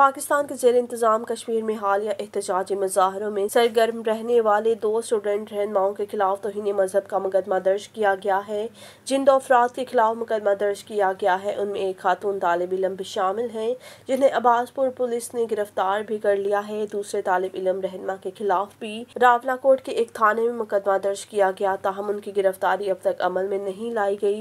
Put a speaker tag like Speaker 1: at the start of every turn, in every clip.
Speaker 1: पाकिस्तान के जेर इंतजाम कश्मीर में हाल या एहतजाजी मुजाहरों में सरगर्म रहने वाले दो स्टूडेंट रहनुमाओं के खिलाफ तोहन मजहब का मुकदमा दर्ज किया गया है जिन दो अफराद के खिलाफ मुकदमा दर्ज किया गया है उनमें एक खातून तालब इलम भी शामिल हैं जिन्हें अब्बासपुर पुलिस ने गिरफ्तार भी कर लिया है दूसरे तालब इलम रहनमा के खिलाफ भी रावला कोट के एक थाने में मुकदमा दर्ज किया गया ताहम उनकी गिरफ्तारी अब तक अमल में नहीं लाई गई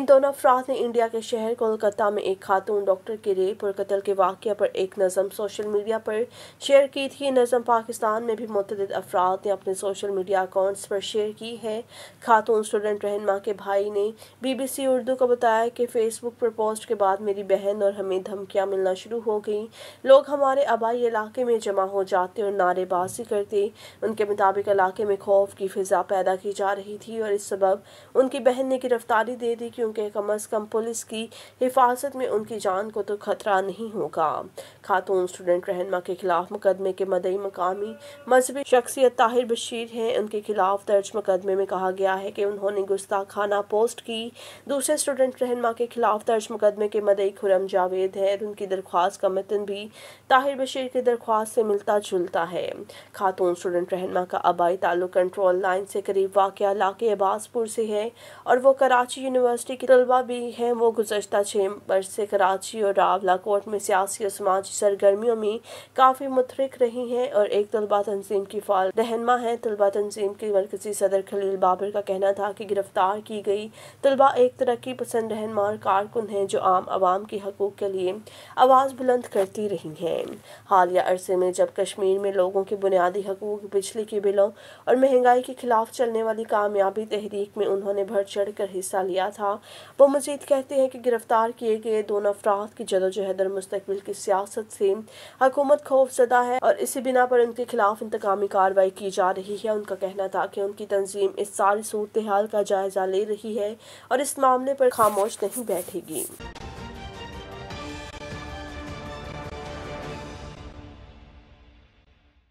Speaker 1: इन दोनों अफराद ने इंडिया के शहर कोलकाता में एक खातून डॉक्टर के रेप और कतल के वाक़े पर एक नज़म सोशल मीडिया पर शेयर की थी नज़म पाकिस्तान में भी मुतद अफराद ने अपने सोशल मीडिया अकाउंट्स पर शेयर की है खातून स्टूडेंट रहनमा के भाई ने बीबीसी उर्दू को बताया कि फ़ेसबुक पर पोस्ट के बाद मेरी बहन और हमें धमकियाँ मिलना शुरू हो गई लोग हमारे आबाई इलाके में जमा हो जाते और नारेबाजी करते उनके मुताबिक इलाके में खौफ की फ़िज़ा पैदा की जा रही थी और इस सबब उनकी बहन ने गिरफ्तारी दे दी क्योंकि कम अज़ कम पुलिस की हिफाजत में उनकी जान को तो खतरा नहीं होगा खातून स्टूडेंट रहनमा के खिलाफ मुकदमे के मदई मकामी मजहबी शख्सियत ताहिर बशीर हैं उनके खिलाफ दर्ज मुकदमे में कहा गया है कि उन्होंने गुस्ताखाना पोस्ट की दूसरे स्टूडेंट रहनमा के खिलाफ दर्ज मुकदमे के मदई खुरम जावेद हैं उनकी दरख्वास्त का मतन भी ताहिर बशीर की दरख्वास्त से मिलता जुलता है खातून स्टूडेंट रहनमा का आबाई ताल्लुक कंट्रोल लाइन से करीब वाक़ इलाके अब्बासपुर से है और वो कराची यूनिवर्सिटी के तलबा भी हैं वो गुजशत छः वर्ष से कराची और रावला कोर्ट में सियासी और समाजी सरगर्मियों में काफ़ी मुतरक रही है और एक तलबा तंजीम की फाल रहनमा है तलबा तंजीम के मरकजी सदर खलील बाबर का कहना था कि गिरफ्तार की गई तलबा एक तरक्की पसंद रहनमा और कारकुन है जो आम आवाम के हकूक़ के लिए आवाज़ बुलंद करती रही है हालिया अरसे में जब कश्मीर में लोगों के बुनियादी हकूक बिजली के बिलों और महंगाई के खिलाफ चलने वाली कामयाबी तहरीक में उन्होंने बढ़ चढ़ कर हिस्सा लिया था वो मजीद कहते हैं कि गिरफ्तार किए गए दोनों अफराद की जदोजहद और मुस्तबिल की सियासत मकसद से हकूमत जदा है और इसी बिना पर उनके खिलाफ इंतकामी कार्रवाई की जा रही है उनका कहना था कि उनकी तंजीम इस सारी सूरत हाल का जायजा ले रही है और इस मामले पर खामोश नहीं बैठेगी